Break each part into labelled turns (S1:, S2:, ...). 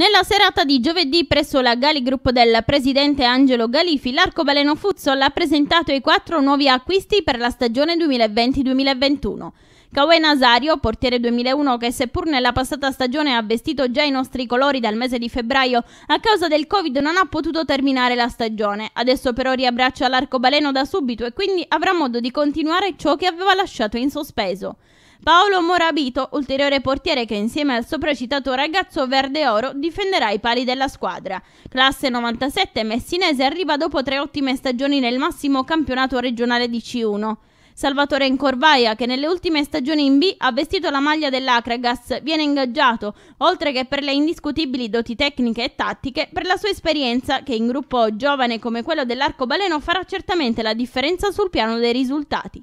S1: Nella serata di giovedì presso la Gali Gruppo del presidente Angelo Galifi, l'Arcobaleno Futsol ha presentato i quattro nuovi acquisti per la stagione 2020-2021. Cauè Nasario, portiere 2001 che seppur nella passata stagione ha vestito già i nostri colori dal mese di febbraio, a causa del Covid non ha potuto terminare la stagione. Adesso però riabbraccia l'arcobaleno da subito e quindi avrà modo di continuare ciò che aveva lasciato in sospeso. Paolo Morabito, ulteriore portiere che insieme al sopracitato ragazzo verde-oro difenderà i pali della squadra. Classe 97 messinese arriva dopo tre ottime stagioni nel massimo campionato regionale di C1. Salvatore Incorvaia, che nelle ultime stagioni in B ha vestito la maglia dell'Acragas, viene ingaggiato, oltre che per le indiscutibili doti tecniche e tattiche, per la sua esperienza che in gruppo giovane come quello dell'Arcobaleno farà certamente la differenza sul piano dei risultati.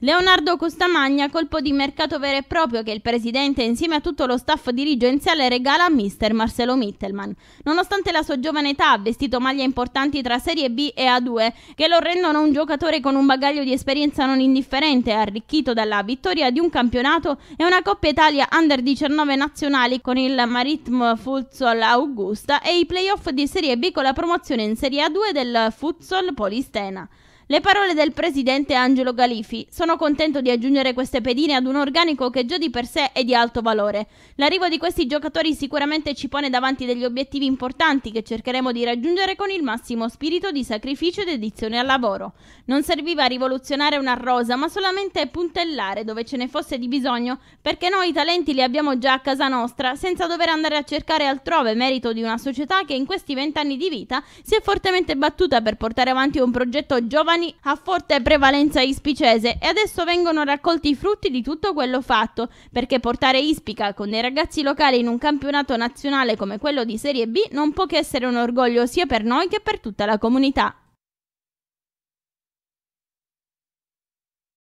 S1: Leonardo Costamagna, colpo di mercato vero e proprio che il presidente insieme a tutto lo staff dirigenziale regala a mister Marcelo Mittelman. Nonostante la sua giovane età ha vestito maglie importanti tra Serie B e A2 che lo rendono un giocatore con un bagaglio di esperienza non indifferente arricchito dalla vittoria di un campionato e una Coppa Italia Under 19 nazionali con il Maritmo Futsal Augusta e i playoff di Serie B con la promozione in Serie A2 del Futsal Polistena. Le parole del presidente Angelo Galifi. Sono contento di aggiungere queste pedine ad un organico che già di per sé è di alto valore. L'arrivo di questi giocatori sicuramente ci pone davanti degli obiettivi importanti che cercheremo di raggiungere con il massimo spirito di sacrificio ed edizione al lavoro. Non serviva rivoluzionare una rosa, ma solamente puntellare dove ce ne fosse di bisogno, perché noi i talenti li abbiamo già a casa nostra, senza dover andare a cercare altrove merito di una società che in questi vent'anni di vita si è fortemente battuta per portare avanti un progetto giovane italiani a forte prevalenza ispicese e adesso vengono raccolti i frutti di tutto quello fatto, perché portare Ispica con dei ragazzi locali in un campionato nazionale come quello di Serie B non può che essere un orgoglio sia per noi che per tutta la comunità.